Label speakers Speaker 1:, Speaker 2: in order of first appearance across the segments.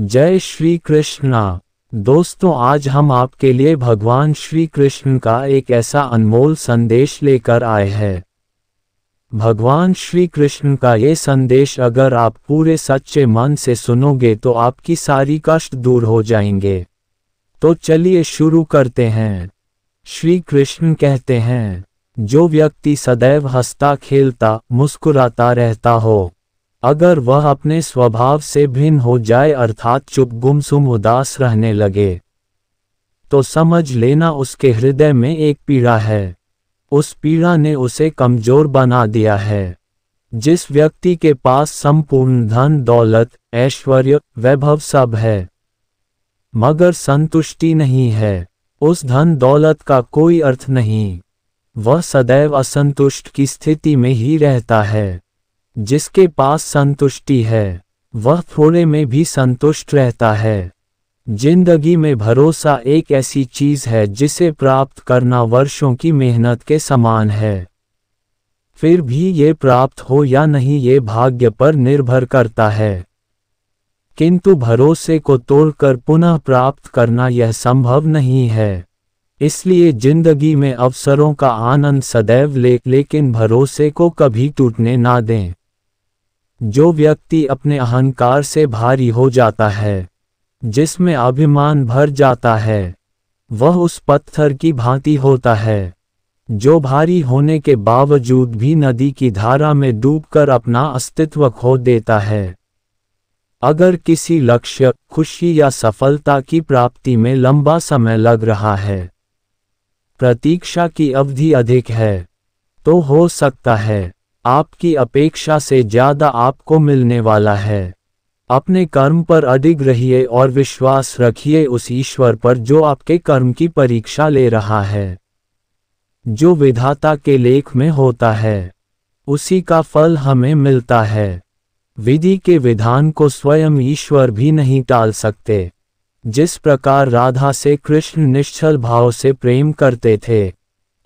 Speaker 1: जय श्री कृष्णा दोस्तों आज हम आपके लिए भगवान श्री कृष्ण का एक ऐसा अनमोल संदेश लेकर आए हैं भगवान श्री कृष्ण का ये संदेश अगर आप पूरे सच्चे मन से सुनोगे तो आपकी सारी कष्ट दूर हो जाएंगे तो चलिए शुरू करते हैं श्री कृष्ण कहते हैं जो व्यक्ति सदैव हंसता खेलता मुस्कुराता रहता हो अगर वह अपने स्वभाव से भिन्न हो जाए अर्थात चुप गुमसुम उदास रहने लगे तो समझ लेना उसके हृदय में एक पीड़ा है उस पीड़ा ने उसे कमजोर बना दिया है जिस व्यक्ति के पास संपूर्ण धन दौलत ऐश्वर्य वैभव सब है मगर संतुष्टि नहीं है उस धन दौलत का कोई अर्थ नहीं वह सदैव असंतुष्ट की स्थिति में ही रहता है जिसके पास संतुष्टि है वह थोड़े में भी संतुष्ट रहता है जिंदगी में भरोसा एक ऐसी चीज है जिसे प्राप्त करना वर्षों की मेहनत के समान है फिर भी ये प्राप्त हो या नहीं ये भाग्य पर निर्भर करता है किंतु भरोसे को तोड़कर पुनः प्राप्त करना यह संभव नहीं है इसलिए जिंदगी में अवसरों का आनंद सदैव ले लेकिन भरोसे को कभी टूटने ना दें जो व्यक्ति अपने अहंकार से भारी हो जाता है जिसमें अभिमान भर जाता है वह उस पत्थर की भांति होता है जो भारी होने के बावजूद भी नदी की धारा में डूबकर अपना अस्तित्व खो देता है अगर किसी लक्ष्य खुशी या सफलता की प्राप्ति में लंबा समय लग रहा है प्रतीक्षा की अवधि अधिक है तो हो सकता है आपकी अपेक्षा से ज्यादा आपको मिलने वाला है अपने कर्म पर अधिक रहिए और विश्वास रखिए उस ईश्वर पर जो आपके कर्म की परीक्षा ले रहा है जो विधाता के लेख में होता है उसी का फल हमें मिलता है विधि के विधान को स्वयं ईश्वर भी नहीं टाल सकते जिस प्रकार राधा से कृष्ण निश्चल भाव से प्रेम करते थे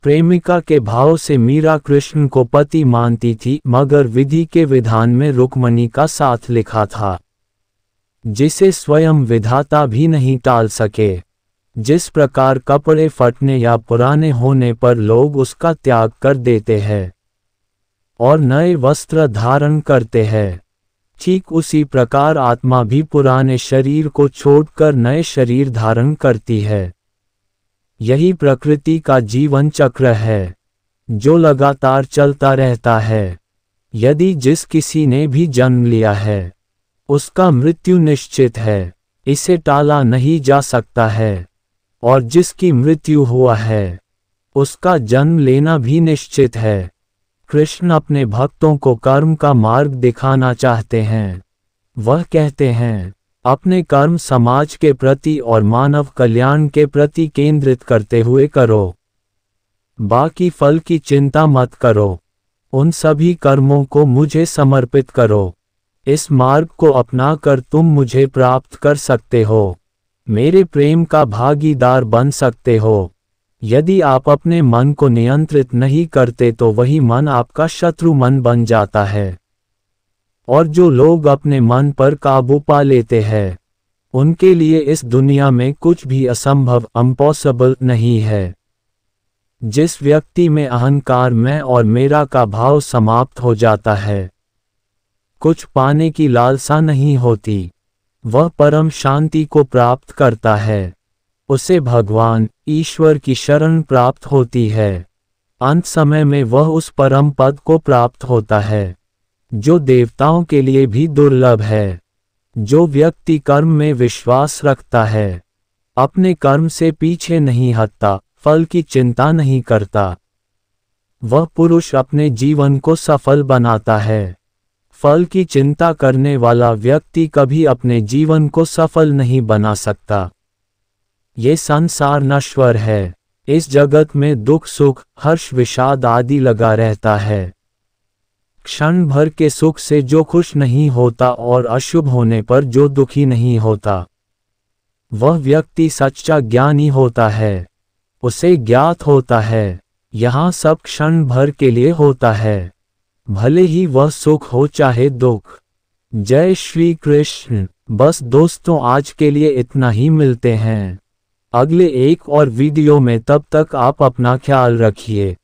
Speaker 1: प्रेमिका के भाव से मीरा कृष्ण को पति मानती थी मगर विधि के विधान में रुक्मणी का साथ लिखा था जिसे स्वयं विधाता भी नहीं टाल सके जिस प्रकार कपड़े फटने या पुराने होने पर लोग उसका त्याग कर देते हैं और नए वस्त्र धारण करते हैं ठीक उसी प्रकार आत्मा भी पुराने शरीर को छोड़कर नए शरीर धारण करती है यही प्रकृति का जीवन चक्र है जो लगातार चलता रहता है यदि जिस किसी ने भी जन्म लिया है उसका मृत्यु निश्चित है इसे टाला नहीं जा सकता है और जिसकी मृत्यु हुआ है उसका जन्म लेना भी निश्चित है कृष्ण अपने भक्तों को कर्म का मार्ग दिखाना चाहते हैं वह कहते हैं अपने कर्म समाज के प्रति और मानव कल्याण के प्रति केंद्रित करते हुए करो बाकी फल की चिंता मत करो उन सभी कर्मों को मुझे समर्पित करो इस मार्ग को अपनाकर तुम मुझे प्राप्त कर सकते हो मेरे प्रेम का भागीदार बन सकते हो यदि आप अपने मन को नियंत्रित नहीं करते तो वही मन आपका शत्रु मन बन जाता है और जो लोग अपने मन पर काबू पा लेते हैं उनके लिए इस दुनिया में कुछ भी असंभव इम्पॉसिबल नहीं है जिस व्यक्ति में अहंकार मैं और मेरा का भाव समाप्त हो जाता है कुछ पाने की लालसा नहीं होती वह परम शांति को प्राप्त करता है उसे भगवान ईश्वर की शरण प्राप्त होती है अंत समय में वह उस परम पद को प्राप्त होता है जो देवताओं के लिए भी दुर्लभ है जो व्यक्ति कर्म में विश्वास रखता है अपने कर्म से पीछे नहीं हटता फल की चिंता नहीं करता वह पुरुष अपने जीवन को सफल बनाता है फल की चिंता करने वाला व्यक्ति कभी अपने जीवन को सफल नहीं बना सकता ये संसार नश्वर है इस जगत में दुख सुख हर्ष विषाद आदि लगा रहता है क्षण भर के सुख से जो खुश नहीं होता और अशुभ होने पर जो दुखी नहीं होता वह व्यक्ति सच्चा ज्ञानी होता है उसे ज्ञात होता है यहाँ सब क्षण भर के लिए होता है भले ही वह सुख हो चाहे दुख जय श्री कृष्ण बस दोस्तों आज के लिए इतना ही मिलते हैं अगले एक और वीडियो में तब तक आप अपना ख्याल रखिए